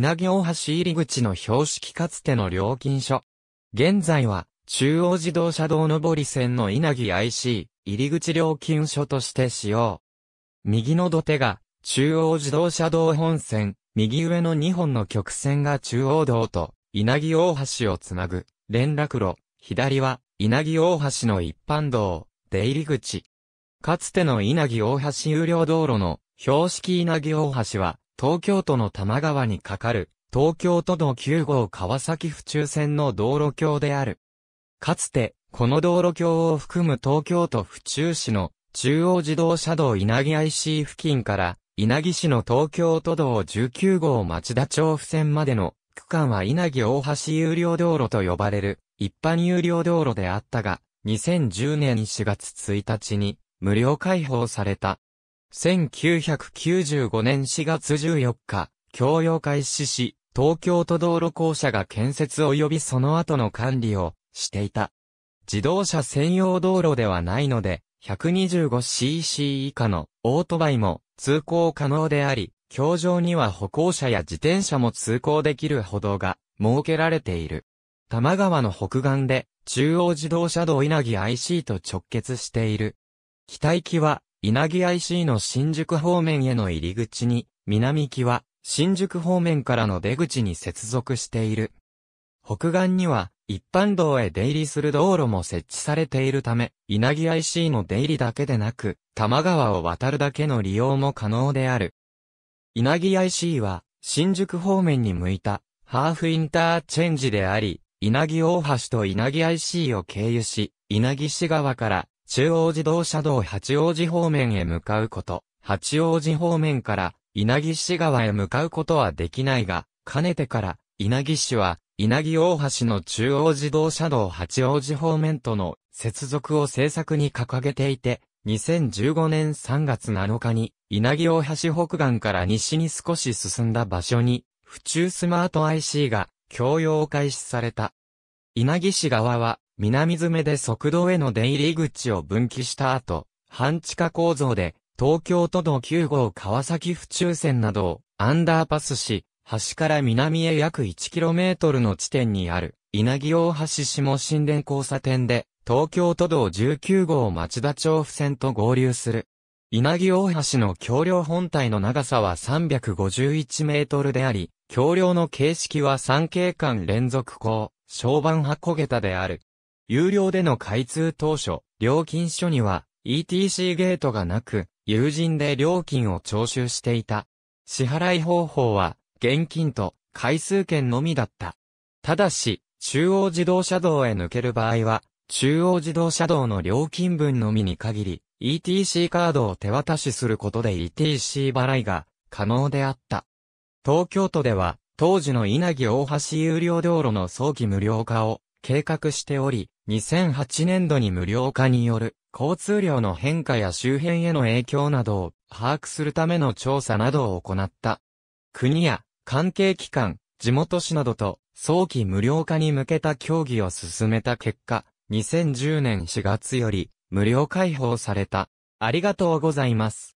稲城大橋入り口の標識かつての料金所。現在は、中央自動車道上り線の稲城 IC、入口料金所として使用。右の土手が、中央自動車道本線、右上の2本の曲線が中央道と、稲城大橋をつなぐ、連絡路、左は、稲城大橋の一般道、出入り口。かつての稲城大橋有料道路の、標識稲城大橋は、東京都の多摩川に架かる、東京都の9号川崎府中線の道路橋である。かつて、この道路橋を含む東京都府中市の中央自動車道稲城 IC 付近から、稲城市の東京都道19号町田町付線までの区間は稲城大橋有料道路と呼ばれる一般有料道路であったが、2010年4月1日に無料開放された。1995年4月14日、供用開始し、東京都道路公社が建設及びその後の管理をしていた。自動車専用道路ではないので、125cc 以下のオートバイも通行可能であり、橋上には歩行者や自転車も通行できる歩道が設けられている。多摩川の北岸で中央自動車道稲城 IC と直結している。北行きは稲城 IC の新宿方面への入り口に、南木は、新宿方面からの出口に接続している。北岸には、一般道へ出入りする道路も設置されているため、稲城 IC の出入りだけでなく、多摩川を渡るだけの利用も可能である。稲城 IC は、新宿方面に向いた、ハーフインターチェンジであり、稲城大橋と稲城 IC を経由し、稲城市側から中央自動車道八王子方面へ向かうこと、八王子方面から稲城市側へ向かうことはできないが、かねてから稲城市は稲城大橋の中央自動車道八王子方面との接続を政策に掲げていて、2015年3月7日に稲城大橋北岸から西に少し進んだ場所に、府中スマート IC が供用を開始された。稲城市側は、南詰めで側道への出入り口を分岐した後、半地下構造で、東京都道9号川崎府中線などをアンダーパスし、橋から南へ約 1km の地点にある、稲城大橋下神殿交差点で、東京都道19号町田町府線と合流する。稲城大橋の橋梁本体の長さは351メートルであり、橋梁の形式は三景間連続高小判箱桁である。有料での開通当初、料金所には ETC ゲートがなく、友人で料金を徴収していた。支払い方法は、現金と回数券のみだった。ただし、中央自動車道へ抜ける場合は、中央自動車道の料金分のみに限り、ETC カードを手渡しすることで ETC 払いが可能であった。東京都では、当時の稲城大橋有料道路の早期無料化を計画しており、2008年度に無料化による交通量の変化や周辺への影響などを把握するための調査などを行った。国や関係機関、地元市などと早期無料化に向けた協議を進めた結果、2010年4月より無料開放された。ありがとうございます。